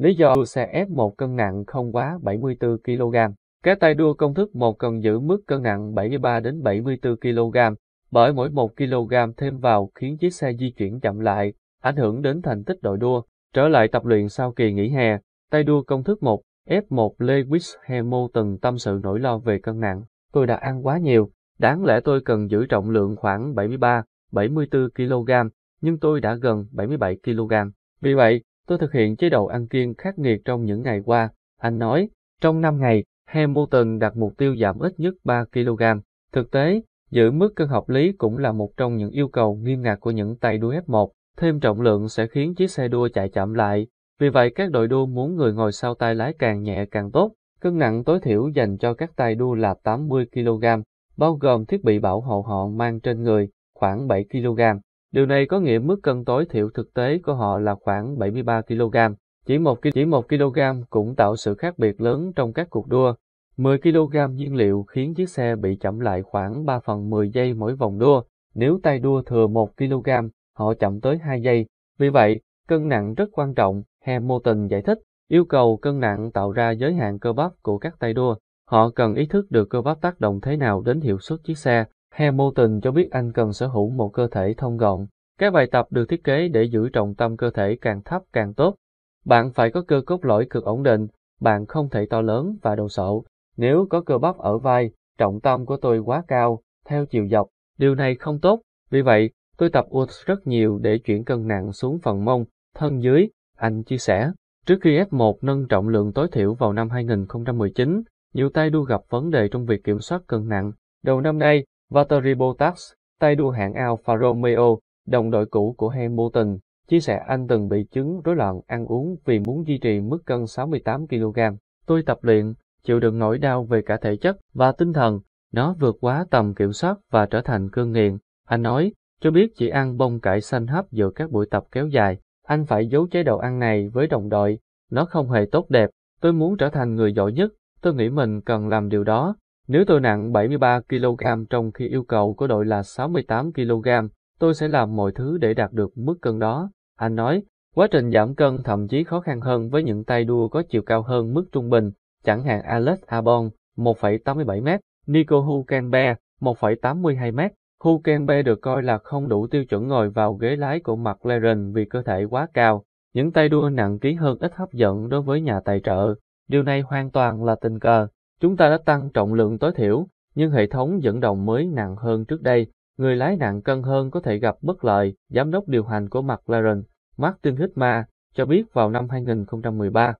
Lý do đua xe F1 cân nặng không quá 74 kg. Cái tay đua công thức 1 cần giữ mức cân nặng 73 đến 74 kg, bởi mỗi 1 kg thêm vào khiến chiếc xe di chuyển chậm lại, ảnh hưởng đến thành tích đội đua. Trở lại tập luyện sau kỳ nghỉ hè, tay đua công thức 1, F1 Lewis Hamilton tâm sự nỗi lo về cân nặng. Tôi đã ăn quá nhiều, đáng lẽ tôi cần giữ trọng lượng khoảng 73, 74 kg, nhưng tôi đã gần 77 kg. Vì vậy, Tôi thực hiện chế độ ăn kiêng khắc nghiệt trong những ngày qua. Anh nói, trong 5 ngày, Hamilton đặt mục tiêu giảm ít nhất 3 kg. Thực tế, giữ mức cân hợp lý cũng là một trong những yêu cầu nghiêm ngặt của những tay đua F1. Thêm trọng lượng sẽ khiến chiếc xe đua chạy chậm lại. Vì vậy, các đội đua muốn người ngồi sau tay lái càng nhẹ càng tốt. Cân nặng tối thiểu dành cho các tay đua là 80 kg, bao gồm thiết bị bảo hộ họ mang trên người, khoảng 7 kg. Điều này có nghĩa mức cân tối thiểu thực tế của họ là khoảng 73 kg. Chỉ 1 chỉ 1 kg cũng tạo sự khác biệt lớn trong các cuộc đua. 10 kg nhiên liệu khiến chiếc xe bị chậm lại khoảng 3 phần 10 giây mỗi vòng đua. Nếu tay đua thừa 1 kg, họ chậm tới 2 giây. Vì vậy, cân nặng rất quan trọng, Hamilton giải thích. Yêu cầu cân nặng tạo ra giới hạn cơ bắp của các tay đua. Họ cần ý thức được cơ bắp tác động thế nào đến hiệu suất chiếc xe. Hamilton cho biết Anh cần sở hữu một cơ thể thông gọn. Các bài tập được thiết kế để giữ trọng tâm cơ thể càng thấp càng tốt. Bạn phải có cơ cốt lõi cực ổn định, bạn không thể to lớn và đồ sộ. Nếu có cơ bắp ở vai, trọng tâm của tôi quá cao, theo chiều dọc, điều này không tốt. Vì vậy, tôi tập UTS rất nhiều để chuyển cân nặng xuống phần mông, thân dưới, anh chia sẻ. Trước khi F1 nâng trọng lượng tối thiểu vào năm 2019, nhiều tay đua gặp vấn đề trong việc kiểm soát cân nặng. Đầu năm nay, Valtteri Bottas, tay đua hạng Alfa Romeo, đồng đội cũ của Hamilton, chia sẻ anh từng bị chứng rối loạn ăn uống vì muốn duy trì mức cân 68 kg. Tôi tập luyện, chịu đựng nỗi đau về cả thể chất và tinh thần, nó vượt quá tầm kiểm soát và trở thành cơn nghiện. Anh nói, cho biết chỉ ăn bông cải xanh hấp giữa các buổi tập kéo dài. Anh phải giấu chế độ ăn này với đồng đội. Nó không hề tốt đẹp. Tôi muốn trở thành người giỏi nhất. Tôi nghĩ mình cần làm điều đó. Nếu tôi nặng 73 kg trong khi yêu cầu của đội là 68 kg, tôi sẽ làm mọi thứ để đạt được mức cân đó. Anh nói, quá trình giảm cân thậm chí khó khăn hơn với những tay đua có chiều cao hơn mức trung bình, chẳng hạn Alex Albon 1,87m, Nico Hulkenberg 1,82m. Hulkenberg được coi là không đủ tiêu chuẩn ngồi vào ghế lái của McLaren vì cơ thể quá cao. Những tay đua nặng ký hơn ít hấp dẫn đối với nhà tài trợ. Điều này hoàn toàn là tình cờ. Chúng ta đã tăng trọng lượng tối thiểu, nhưng hệ thống dẫn động mới nặng hơn trước đây. Người lái nặng cân hơn có thể gặp bất lợi, giám đốc điều hành của McLaren, Martin Hitma, cho biết vào năm 2013.